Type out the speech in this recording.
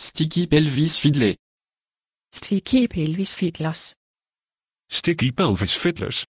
Sticky pelvis fiddle. Sticky pelvis fiddlers. Sticky pelvis fiddlers.